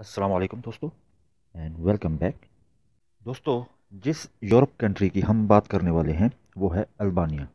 अस्सलाम वालेकुम दोस्तों एंड वेलकम बैक दोस्तों जिस यूरोप कंट्री की हम बात करने वाले हैं वो है अल्बानिया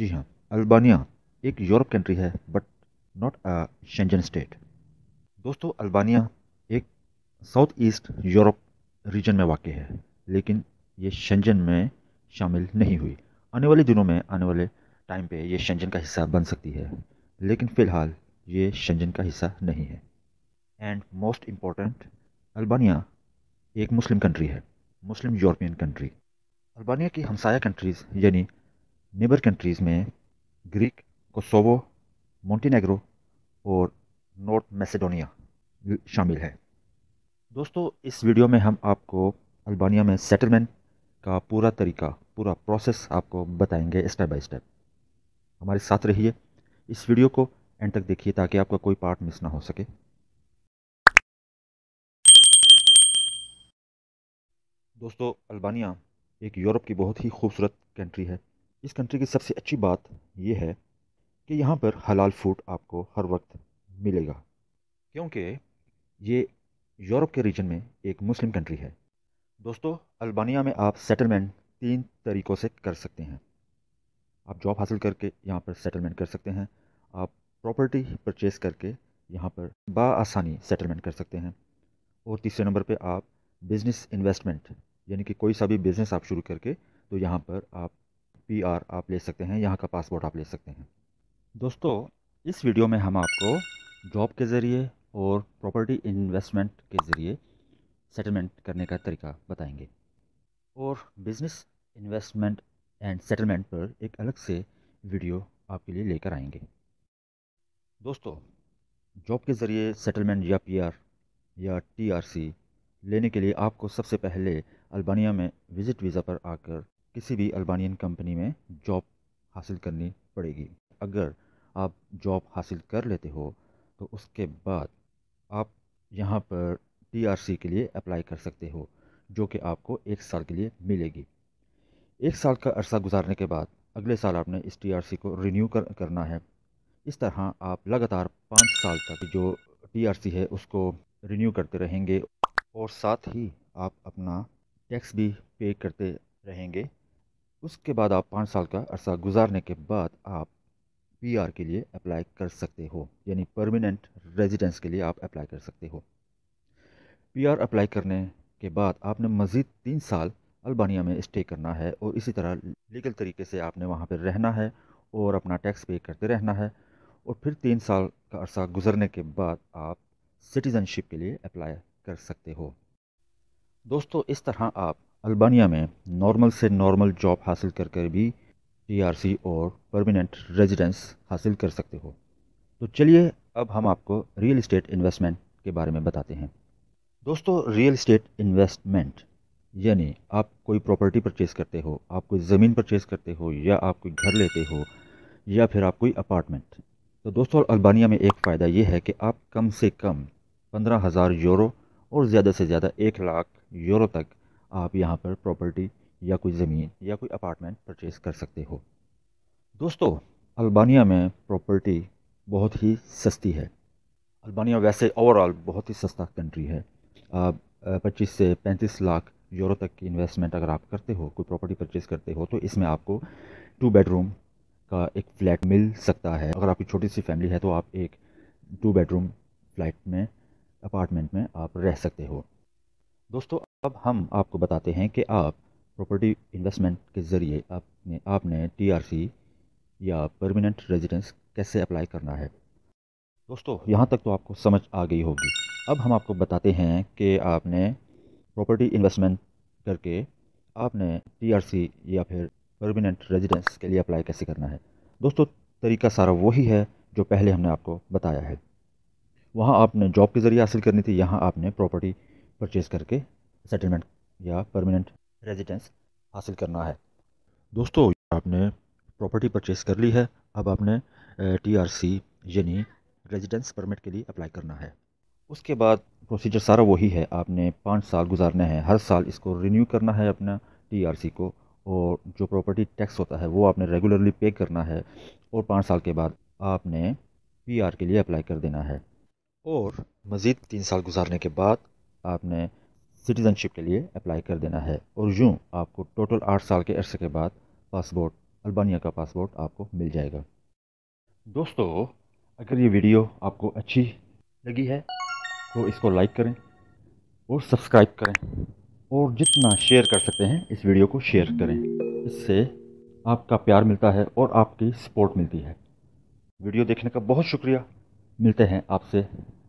जी हाँ अल्बानिया एक यूरोप कंट्री है but not a Schengen state दोस्तों अल्बानिया एक साउथ ईस्ट यूरोप रीजन में वाक़ है लेकिन ये शेंजन में शामिल नहीं हुई आने वाले दिनों में आने वाले टाइम पे ये शेंजन का हिस्सा बन सकती है लेकिन फ़िलहाल ये शेंजन का हिस्सा नहीं है एंड मोस्ट इम्पॉर्टेंट अल्बानिया एक मुस्लिम कंट्री है मुस्लिम यूरोपियन कंट्री अल्बानिया की हमसाया कंट्रीज़ यानी नेबर कंट्रीज़ में ग्रीक कोसोवो मोंटीनेग्रो और नॉर्थ मैसेडोनिया शामिल है दोस्तों इस वीडियो में हम आपको अल्बानिया में सेटलमेंट का पूरा तरीका पूरा प्रोसेस आपको बताएंगे स्टेप बाय स्टेप हमारे साथ रहिए इस वीडियो को एंड तक देखिए ताकि आपका कोई पार्ट मिस ना हो सके दोस्तों अल्बानिया एक यूरोप की बहुत ही खूबसूरत कंट्री है इस कंट्री की सबसे अच्छी बात यह है कि यहाँ पर हलाल फूड आपको हर वक्त मिलेगा क्योंकि ये यूरोप के रीजन में एक मुस्लिम कंट्री है दोस्तों अल्बानिया में आप सेटलमेंट तीन तरीक़ों से कर सकते हैं आप जॉब हासिल करके यहाँ पर सेटलमेंट कर सकते हैं आप प्रॉपर्टी परचेज़ करके यहाँ पर बासानी सेटलमेंट कर सकते हैं और तीसरे नंबर पे आप बिज़नेस इन्वेस्टमेंट यानी कि कोई सा भी बिज़नेस आप शुरू करके तो यहाँ पर आप पी आर आप ले सकते हैं यहाँ का पासपोर्ट आप ले सकते हैं दोस्तों इस वीडियो में हम आपको जॉब के ज़रिए और प्रॉपर्टी इन्वेस्टमेंट के ज़रिए सेटलमेंट करने का तरीका बताएंगे और बिज़नेस इन्वेस्टमेंट एंड सेटलमेंट पर एक अलग से वीडियो आपके लिए लेकर आएंगे दोस्तों जॉब के ज़रिए सेटलमेंट या पीआर या टीआरसी लेने के लिए आपको सबसे पहले अल्बानिया में विज़िट वीज़ा पर आकर किसी भी अल्बानियन कंपनी में जॉब हासिल करनी पड़ेगी अगर आप जॉब हासिल कर लेते हो तो उसके बाद आप यहाँ पर टी के लिए अप्लाई कर सकते हो जो कि आपको एक साल के लिए मिलेगी एक साल का अरसा गुजारने के बाद अगले साल आपने इस टी को रिन्यू कर, करना है इस तरह आप लगातार पाँच साल तक जो टी है उसको रिन्यू करते रहेंगे और साथ ही आप अपना टैक्स भी पे करते रहेंगे उसके बाद आप पाँच साल का अरसा गुजारने के बाद आप पी आर के लिए अप्लाई कर सकते हो यानी परमानेंट रेजिडेंस के लिए आप अप्लाई कर सकते हो पी आर अप्लाई करने के बाद आपने मज़ीद तीन साल अल्बानिया में स्टे करना है और इसी तरह लीगल तरीके से आपने वहाँ पर रहना है और अपना टैक्स पे करते रहना है और फिर तीन साल का अरसा गुजरने के बाद आप सिटीज़नशिप के लिए अप्लाई कर सकते हो दोस्तों इस तरह आप अल्बानिया में नॉर्मल से नॉर्मल जॉब हासिल कर कर भी टीआरसी और परमानेंट रेजिडेंस हासिल कर सकते हो तो चलिए अब हम आपको रियल इस्टेट इन्वेस्टमेंट के बारे में बताते हैं दोस्तों रियल इस्टेट इन्वेस्टमेंट यानी आप कोई प्रॉपर्टी परचेज़ करते हो आप कोई ज़मीन परचेज़ करते हो या आप कोई घर लेते हो या फिर आप कोई अपार्टमेंट तो दोस्तों अल्बानिया में एक फ़ायदा ये है कि आप कम से कम पंद्रह हज़ार यूरो और ज़्यादा से ज़्यादा एक लाख यूरो तक आप यहाँ पर प्रॉपर्टी या कोई ज़मीन या कोई अपार्टमेंट परचेज़ कर सकते हो दोस्तों अल्बानिया में प्रॉपर्टी बहुत ही सस्ती है अल्बानिया वैसे ओवरऑल बहुत ही सस्ता कंट्री है आप पच्चीस से पैंतीस लाख यूरो तक की इन्वेस्टमेंट अगर आप करते हो कोई प्रॉपर्टी परचेज़ करते हो तो इसमें आपको टू बेडरूम का एक फ़्लैट मिल सकता है अगर आपकी छोटी सी फैमिली है तो आप एक टू बेडरूम फ्लैट में अपार्टमेंट में आप रह सकते हो दोस्तों अब हम आपको बताते हैं कि आप प्रॉपर्टी इन्वेस्टमेंट के ज़रिए आपने आपने टीआरसी या परमानेंट रेजिडेंस कैसे अप्लाई करना है दोस्तों यहाँ तक तो आपको समझ आ गई होगी अब हम आपको बताते हैं कि आपने प्रॉपर्टी इन्वेस्टमेंट करके आपने टीआरसी या फिर परमानेंट रेजिडेंस के लिए अप्लाई कैसे करना है दोस्तों तरीका सारा वही है जो पहले हमने आपको बताया है वहाँ आपने जॉब के ज़रिए हासिल करनी थी यहाँ आपने प्रॉपर्टी परचेज़ करके सेटलमेंट या परमानेंट रेजिडेंस हासिल करना है दोस्तों आपने प्रॉपर्टी परचेज़ कर ली है अब आपने टीआरसी यानी रेजिडेंस परमिट के लिए अप्लाई करना है उसके बाद प्रोसीजर सारा वही है आपने पाँच साल गुजारने हैं हर साल इसको रिन्यू करना है अपना टीआरसी को और जो प्रॉपर्टी टैक्स होता है वो आपने रेगुलरली पे करना है और पाँच साल के बाद आपने पीआर के लिए अप्लाई कर देना है और मज़ीद तीन साल गुजारने के बाद आपने सिटीज़नशिप के लिए अप्लाई कर देना है और यूँ आपको टोटल आठ साल के अरसे के बाद पासपोर्ट अल्बानिया का पासपोर्ट आपको मिल जाएगा दोस्तों अगर ये वीडियो आपको अच्छी लगी है तो इसको लाइक करें और सब्सक्राइब करें और जितना शेयर कर सकते हैं इस वीडियो को शेयर करें इससे आपका प्यार मिलता है और आपकी सपोर्ट मिलती है वीडियो देखने का बहुत शुक्रिया मिलते हैं आपसे